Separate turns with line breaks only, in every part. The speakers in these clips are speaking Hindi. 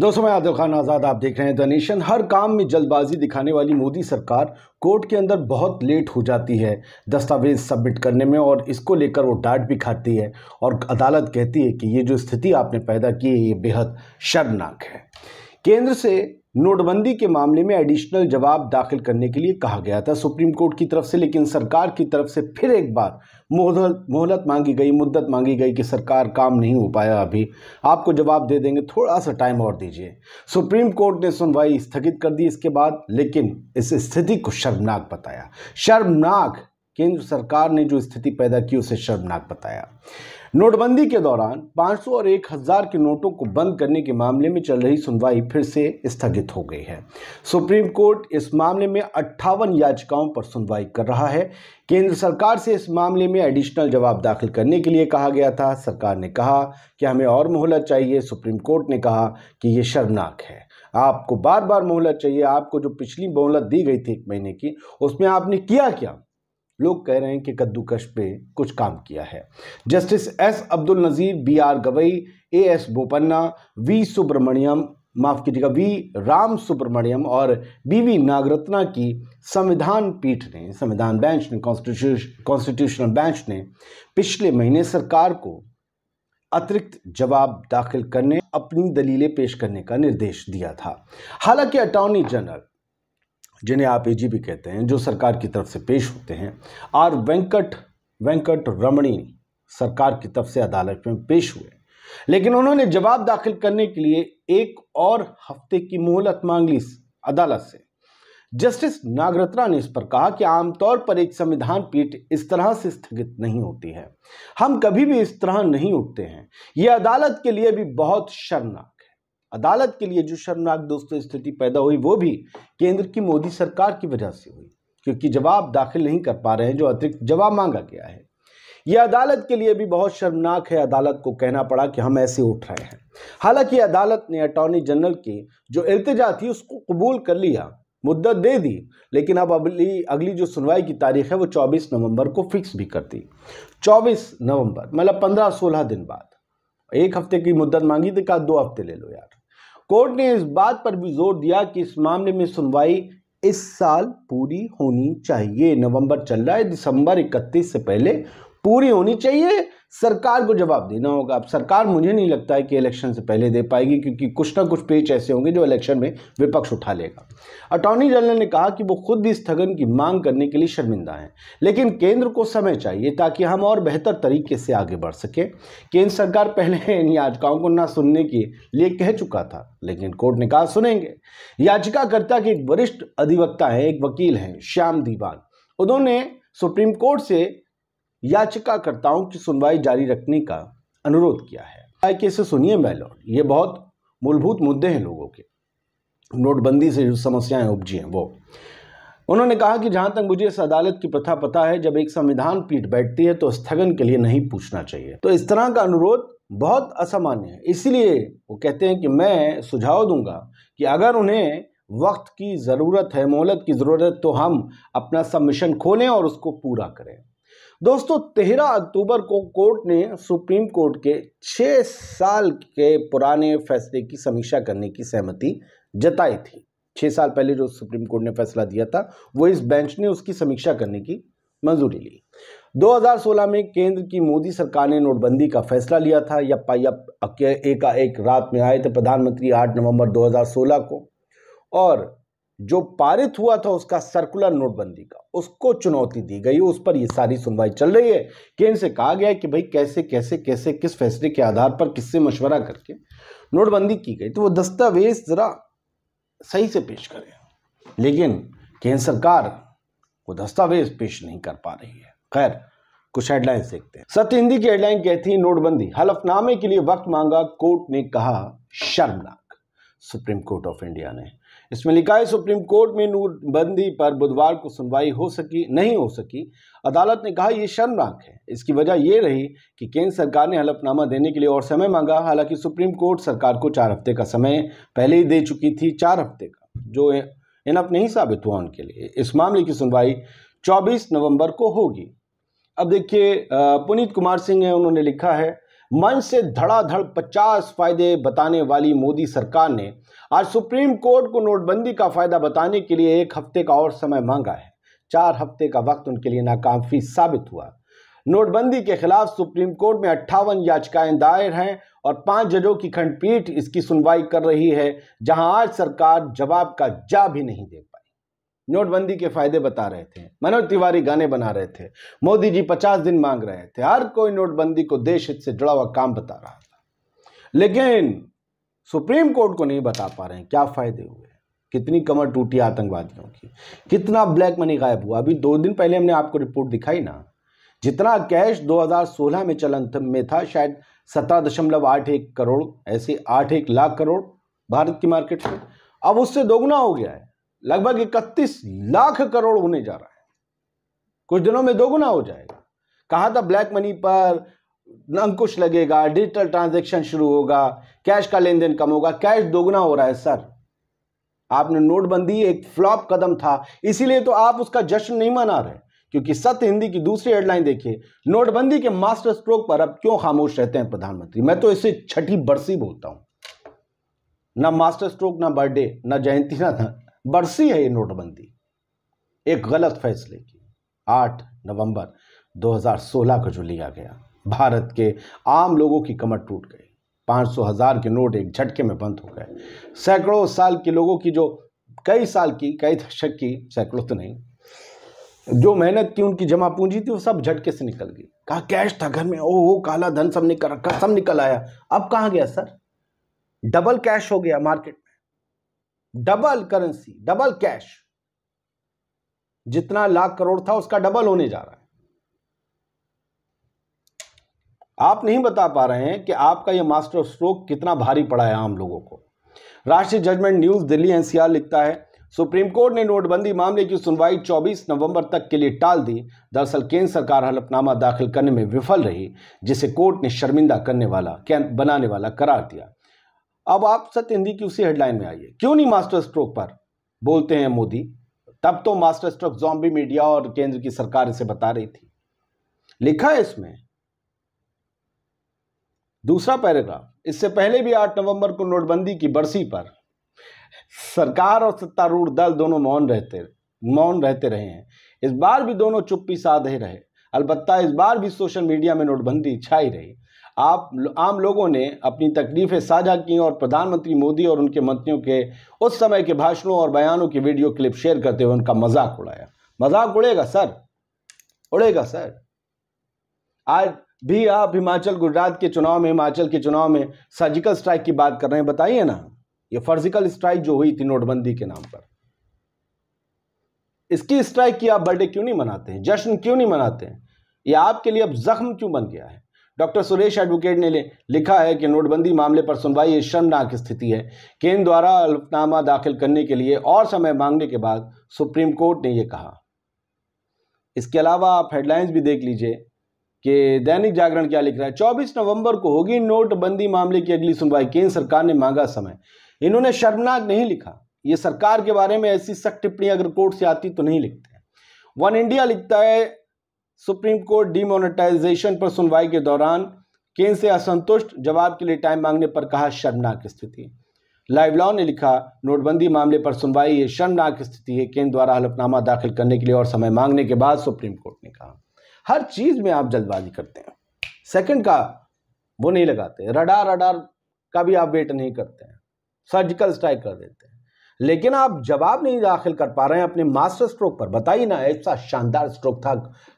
दोस्तों मैं आदिल खान आज़ाद आप देख रहे हैं द नेशन हर काम में जल्दबाजी दिखाने वाली मोदी सरकार कोर्ट के अंदर बहुत लेट हो जाती है दस्तावेज सबमिट करने में और इसको लेकर वो डांट भी खाती है और अदालत कहती है कि ये जो स्थिति आपने पैदा की है ये बेहद शर्मनाक है केंद्र से नोटबंदी के मामले में एडिशनल जवाब दाखिल करने के लिए कहा गया था सुप्रीम कोर्ट की तरफ से लेकिन सरकार की तरफ से फिर एक बार मोहलत मोहलत मांगी गई मुद्दत मांगी गई कि सरकार काम नहीं हो पाया अभी आपको जवाब दे देंगे थोड़ा सा टाइम और दीजिए सुप्रीम कोर्ट ने सुनवाई स्थगित कर दी इसके बाद लेकिन इस स्थिति को शर्मनाक बताया शर्मनाक केंद्र सरकार ने जो स्थिति पैदा की उसे शर्मनाक बताया नोटबंदी के दौरान 500 और 1000 के नोटों को बंद करने के मामले में चल रही सुनवाई फिर से स्थगित हो गई है सुप्रीम कोर्ट इस मामले में अट्ठावन याचिकाओं पर सुनवाई कर रहा है केंद्र सरकार से इस मामले में एडिशनल जवाब दाखिल करने के लिए कहा गया था सरकार ने कहा कि हमें और मोहलत चाहिए सुप्रीम कोर्ट ने कहा कि ये शर्मनाक है आपको बार बार मोहलत चाहिए आपको जो पिछली मोहलत दी गई थी एक महीने की उसमें आपने किया क्या लोग कह रहे हैं कि कद्दूकश पे कुछ काम किया है justice S Abdul Nazeer B R Gavai A S Bopanna V Subramanian माफ़ कीजिएगा वी राम सुब्रमण्यम और बी वी नागरत्ना की संविधान पीठ ने संविधान बेंच ने कॉन्स्टिट्यूशनल बेंच ने पिछले महीने सरकार को अतिरिक्त जवाब दाखिल करने अपनी दलीलें पेश करने का निर्देश दिया था हालांकि अटॉर्नी जनरल जिन्हें आप एजी भी कहते हैं जो सरकार की तरफ से पेश होते हैं आर वेंकट वेंकट रमणी सरकार की तरफ से अदालत में पेश हुए लेकिन उन्होंने जवाब दाखिल करने के लिए एक और हफ्ते की मोहलत मांग ली अदालत से जस्टिस नागरत्ना ने इस पर कहा कि आमतौर पर एक संविधान पीठ इस तरह से स्थगित नहीं होती है हम कभी भी इस तरह नहीं उठते हैं यह अदालत के लिए भी बहुत शर्मनाक अदालत के लिए जो शर्मनाक दोस्तों स्थिति पैदा हुई वो भी केंद्र की मोदी सरकार की वजह से हुई क्योंकि जवाब दाखिल नहीं कर पा रहे हैं जो अतिरिक्त जवाब मांगा गया है यह अदालत के लिए भी बहुत शर्मनाक है अदालत को कहना पड़ा कि हम ऐसे उठ रहे हैं हालांकि अदालत ने अटॉर्नी जनरल की जो इल्तजा थी उसको कबूल कर लिया मुद्दत दे दी लेकिन अब अगली अगली जो सुनवाई की तारीख है वो 24 नवंबर को फिक्स भी कर दी 24 नवंबर मतलब 15-16 दिन बाद एक हफ्ते की मुद्दत मांगी थी तो कहा दो हफ्ते ले लो यार कोर्ट ने इस बात पर भी जोर दिया कि इस मामले में सुनवाई इस साल पूरी होनी चाहिए नवंबर चल रहा है दिसंबर इकतीस से पहले पूरी होनी चाहिए सरकार को जवाब देना होगा अब सरकार मुझे नहीं लगता है कि इलेक्शन से पहले दे पाएगी क्योंकि कुछ ना कुछ पेच ऐसे होंगे जो इलेक्शन में विपक्ष उठा लेगा अटॉर्नी जनरल ने कहा कि वो खुद भी स्थगन की मांग करने के लिए शर्मिंदा हैं लेकिन केंद्र को समय चाहिए ताकि हम और बेहतर तरीके से आगे बढ़ सकें केंद्र सरकार पहले इन याचिकाओं को ना सुनने के लिए कह चुका था लेकिन कोर्ट ने कहा सुनेंगे याचिकाकर्ता के एक वरिष्ठ अधिवक्ता हैं एक वकील हैं श्याम दीवान उन्होंने सुप्रीम कोर्ट से याचिकाकर्ताओं की सुनवाई जारी रखने का अनुरोध किया है कि इसे सुनिए मैलॉर्ड ये बहुत मूलभूत मुद्दे हैं लोगों के नोटबंदी से जो समस्याएं उपजी हैं वो उन्होंने कहा कि जहां तक मुझे इस अदालत की प्रथा पता है जब एक संविधान पीठ बैठती है तो स्थगन के लिए नहीं पूछना चाहिए तो इस तरह का अनुरोध बहुत असामान्य है इसलिए वो कहते हैं कि मैं सुझाव दूंगा कि अगर उन्हें वक्त की ज़रूरत है मोहलत की ज़रूरत है तो हम अपना सबमिशन खोलें और उसको पूरा करें दोस्तों तेरह अक्टूबर को कोर्ट ने सुप्रीम कोर्ट के छः साल के पुराने फैसले की समीक्षा करने की सहमति जताई थी छः साल पहले जो सुप्रीम कोर्ट ने फैसला दिया था वो इस बेंच ने उसकी समीक्षा करने की मंजूरी ली 2016 में केंद्र की मोदी सरकार ने नोटबंदी का फैसला लिया था या पाई एकाएक एक रात में आए थे प्रधानमंत्री आठ नवम्बर दो को और जो पारित हुआ था उसका सर्कुलर नोटबंदी का उसको चुनौती दी गई उस पर ये सारी सुनवाई चल रही है केंद्र से कहा गया है कि भाई कैसे कैसे कैसे किस फैसले के आधार पर किससे मशवरा करके नोटबंदी की गई तो वो दस्तावेज ज़रा सही से पेश करें लेकिन केंद्र सरकार वो दस्तावेज पेश नहीं कर पा रही है खैर कुछ हेडलाइंस देखते हैं सत्य हिंदी की हेडलाइन कहती नोटबंदी हलफनामे के लिए वक्त मांगा कोर्ट ने कहा शर्मनाक सुप्रीम कोर्ट ऑफ इंडिया ने इसमें लिखा है सुप्रीम कोर्ट में नूरबंदी पर बुधवार को सुनवाई हो सकी नहीं हो सकी अदालत ने कहा यह शर्मनाक है इसकी वजह यह रही कि केंद्र सरकार ने हलफनामा देने के लिए और समय मांगा हालांकि सुप्रीम कोर्ट सरकार को चार हफ्ते का समय पहले ही दे चुकी थी चार हफ्ते का जो इनअप नहीं साबित हुआ उनके लिए इस मामले की सुनवाई चौबीस नवम्बर को होगी अब देखिए पुनीत कुमार सिंह है उन्होंने लिखा है मन से धड़ाधड़ पचास फायदे बताने वाली मोदी सरकार ने आज सुप्रीम कोर्ट को नोटबंदी का फायदा बताने के लिए एक हफ्ते का और समय मांगा है चार हफ्ते का वक्त उनके लिए नाकाफी साबित हुआ नोटबंदी के खिलाफ सुप्रीम कोर्ट में अट्ठावन याचिकाएं दायर हैं और पांच जजों की खंडपीठ इसकी सुनवाई कर रही है जहां आज सरकार जवाब का जा भी नहीं दे नोटबंदी के फायदे बता रहे थे मनोज तिवारी गाने बना रहे थे मोदी जी पचास दिन मांग रहे थे हर कोई नोटबंदी को देश हित से जुड़ा हुआ काम बता रहा था लेकिन सुप्रीम कोर्ट को नहीं बता पा रहे हैं क्या फायदे हुए कितनी कमर टूटी आतंकवादियों की कितना ब्लैक मनी गायब हुआ अभी दो दिन पहले हमने आपको रिपोर्ट दिखाई ना जितना कैश 2016 में चलन में था शायद सत्रह दशमलव आठ एक करोड़ ऐसे आठ एक लाख करोड़ भारत की मार्केट में अब उससे दोगुना हो गया है लगभग इकतीस लाख करोड़ होने जा रहा है कुछ दिनों में दोगुना हो जाएगा कहा था ब्लैक मनी पर अंकुश लगेगा डिजिटल ट्रांजैक्शन शुरू होगा कैश का लेन देन कम होगा कैश दोगुना हो रहा है सर आपने नोटबंदी एक फ्लॉप कदम था इसीलिए तो आप उसका जश्न नहीं मना रहे क्योंकि सत्य हिंदी की दूसरी हेडलाइन देखिए नोटबंदी के मास्टर स्ट्रोक पर अब क्यों खामोश रहते हैं प्रधानमंत्री मैं तो इसे छठी बरसी बोलता हूं ना मास्टर स्ट्रोक ना बर्थडे ना जयंती ना बरसी है ये नोटबंदी एक गलत फैसले की 8 नवंबर 2016 को जो लिया गया भारत के आम लोगों की कमर टूट गई पाँच सौ हजार के नोट एक झटके में बंद हो गए सैकड़ों साल के लोगों की जो कई साल की कई दशक की सैकड़ों तो नहीं जो मेहनत की उनकी जमा पूंजी थी वो सब झटके से निकल गई कहा कैश था घर में ओ हो काला धन सब निकल रखा सब निकल आया अब कहाँ गया सर डबल कैश हो गया market double currency double cash जितना लाख करोड़ था उसका डबल होने जा रहा है आप नहीं बता पा रहे हैं कि आपका यह मास्टर स्ट्रोक कितना भारी पड़ा है आम लोगों को राष्ट्रीय जजमेंट न्यूज दिल्ली एनसीआर लिखता है सुप्रीम कोर्ट ने नोटबंदी मामले की सुनवाई 24 नवंबर तक के लिए टाल दी दरअसल केंद्र सरकार हलफनामा दाखिल करने में विफल रही जिसे कोर्ट ने शर्मिंदा करने वाला बनाने वाला करार दिया अब आप सत्य हिंदी की उसी हेडलाइन में आइए क्यों नहीं मास्टर स्ट्रोक पर बोलते हैं मोदी तब तो मास्टर स्ट्रोक जॉम्बी मीडिया और केंद्र की सरकार इसे बता रही थी लिखा है इसमें दूसरा पैराग्राफ इससे पहले भी 8 नवंबर को नोटबंदी की बरसी पर सरकार और सत्तारूढ़ दल दोनों मौन रहते मौन रहते रहे हैं इस बार भी दोनों चुप्पी साधे रहे अलबत्ता इस बार भी सोशल मीडिया में नोटबंदी छाई रही आप आम लोगों ने अपनी तकलीफ़ें साझा की और प्रधानमंत्री मोदी और उनके मंत्रियों के उस समय के भाषणों और बयानों की वीडियो क्लिप शेयर करते हुए उनका मजाक उड़ाया मजाक उड़ेगा सर उड़ेगा सर आज भी आप हिमाचल गुजरात के चुनाव में हिमाचल के चुनाव में सर्जिकल स्ट्राइक की बात कर रहे हैं बताइए ना ये फर्जिकल स्ट्राइक जो हुई थी नोटबंदी के नाम पर इसकी स्ट्राइक की आप बर्थडे क्यों नहीं मनाते हैं जश्न क्यों नहीं मनाते हैं ये आपके लिए अब जख्म क्यों बन गया है डॉक्टर सुरेश एडवोकेट ने लिखा है कि नोटबंदी मामले पर सुनवाई शर्मनाक स्थिति है केंद्र द्वारा अल्पनामा दाखिल करने के लिए और समय मांगने के बाद सुप्रीम कोर्ट ने यह कहा इसके अलावा आप हेडलाइंस भी देख लीजिए कि दैनिक जागरण क्या लिख रहा है चौबीस नवंबर को होगी नोटबंदी मामले की अगली सुनवाई केंद्र सरकार ने मांगा समय इन्होंने शर्मनाक नहीं लिखा ये सरकार के बारे में ऐसी सख्त टिप्पणी अगर कोर्ट से आती तो नहीं लिखते वन इंडिया लिखता है सुप्रीम कोर्ट डिमोनेटाइजेशन पर सुनवाई के दौरान केंद्र से असंतुष्ट जवाब के लिए टाइम मांगने पर कहा शर्मनाक स्थिति लाइव लॉ ने लिखा नोटबंदी मामले पर सुनवाई ये शर्मनाक स्थिति है केंद्र द्वारा हलफनामा दाखिल करने के लिए और समय मांगने के बाद सुप्रीम कोर्ट ने कहा हर चीज़ में आप जल्दबाजी करते हैं सेकंड का वो नहीं लगाते रडार रडार का भी आप वेट नहीं करते हैं सर्जिकल स्ट्राइक कर देते हैं लेकिन आप जवाब नहीं दाखिल कर पा रहे हैं अपने मास्टर स्ट्रोक पर बताइए ना ऐसा शानदार स्ट्रोक था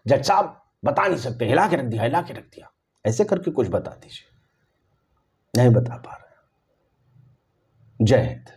जज साहब बता नहीं सकते हिला के रख दिया हिला के रख दिया ऐसे करके कुछ बता दीजिए नहीं बता पा रहे जय हिंद